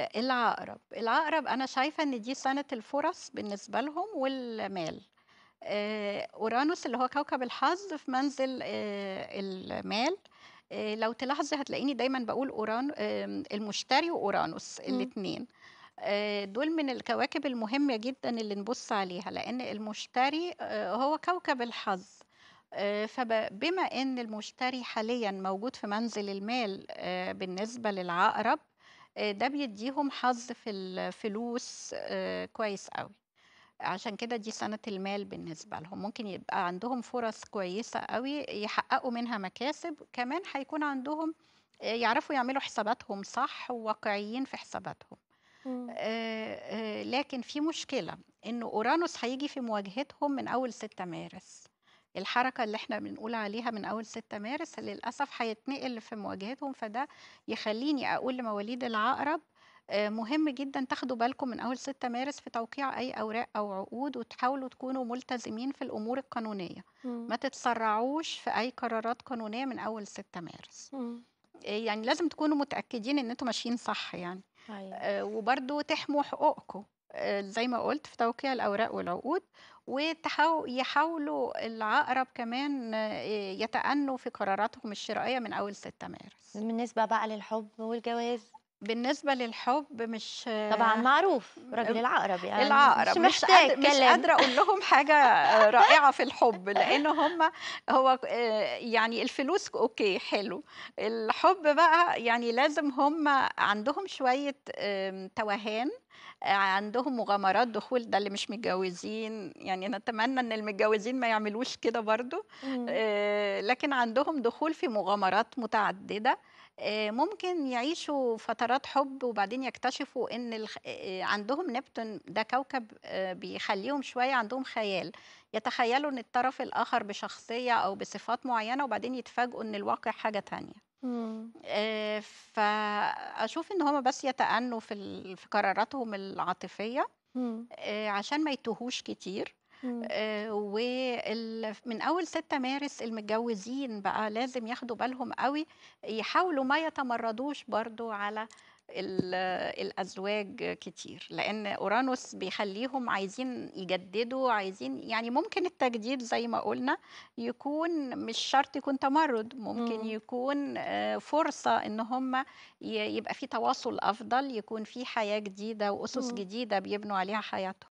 العقرب العقرب أنا شايفة إن دي سنة الفرص بالنسبة لهم والمال آه، أورانوس اللي هو كوكب الحظ في منزل آه، المال آه، لو تلاحظي هتلاقيني دايما بقول أوران المشتري وأورانوس الاثنين دول من الكواكب المهمة جدا اللي نبص عليها لأن المشتري هو كوكب الحظ فبما ان المشتري حاليا موجود في منزل المال بالنسبه للعقرب آه، ده بيديهم حظ في الفلوس آه، كويس قوي عشان كده دي سنة المال بالنسبة لهم ممكن يبقى عندهم فرص كويسة قوي يحققوا منها مكاسب كمان هيكون عندهم آه، يعرفوا يعملوا حساباتهم صح وواقعيين في حساباتهم لكن في مشكلة إن أورانوس هيجي في مواجهتهم من أول 6 مارس الحركه اللي احنا بنقول عليها من اول 6 مارس للاسف هيتنقل في مواجهتهم فده يخليني اقول لمواليد العقرب آه، مهم جدا تاخدوا بالكم من اول 6 مارس في توقيع اي اوراق او عقود وتحاولوا تكونوا ملتزمين في الامور القانونيه ما تتسرعوش في اي قرارات قانونيه من اول 6 مارس آه، يعني لازم تكونوا متاكدين ان انتوا ماشيين صح يعني أيوة. آه، وبرده تحموا حقوقكم آه، زي ما قلت في توقيع الأوراق والعقود ويحاولوا العقرب كمان آه، يتأنوا في قراراتهم الشرائية من أول 6 مارس بالنسبة بقى للحب والجواز بالنسبه للحب مش طبعا معروف راجل العقرب يعني العقرب مش, مش محتاج قادر مش قادره اقول لهم حاجه رائعه في الحب لان هم هو آه، يعني الفلوس اوكي حلو الحب بقى يعني لازم هم عندهم شويه توهان عندهم مغامرات دخول ده اللي مش متجوزين يعني نتمنى ان المتجوزين ما يعملوش كده برضو آه، لكن عندهم دخول في مغامرات متعدده آه، ممكن يعيشوا فترات فترات حب وبعدين يكتشفوا ان عندهم نبتون ده كوكب بيخليهم شويه عندهم خيال يتخيلوا ان الطرف الاخر بشخصيه او بصفات معينه وبعدين يتفاجئوا ان الواقع حاجه تانية فاشوف ان هم بس يتأنوا في قراراتهم العاطفيه عشان ما يتوهوش كتير آه، ومن اول 6 مارس المتجوزين بقى لازم ياخدوا بالهم قوي يحاولوا ما يتمردوش برضو على الازواج كتير لان اورانوس بيخليهم عايزين يجددوا عايزين يعني ممكن التجديد زي ما قلنا يكون مش شرط يكون تمرد ممكن مم. يكون آه، فرصه ان هم يبقى في تواصل افضل يكون في حياه جديده واسس مم. جديده بيبنوا عليها حياتهم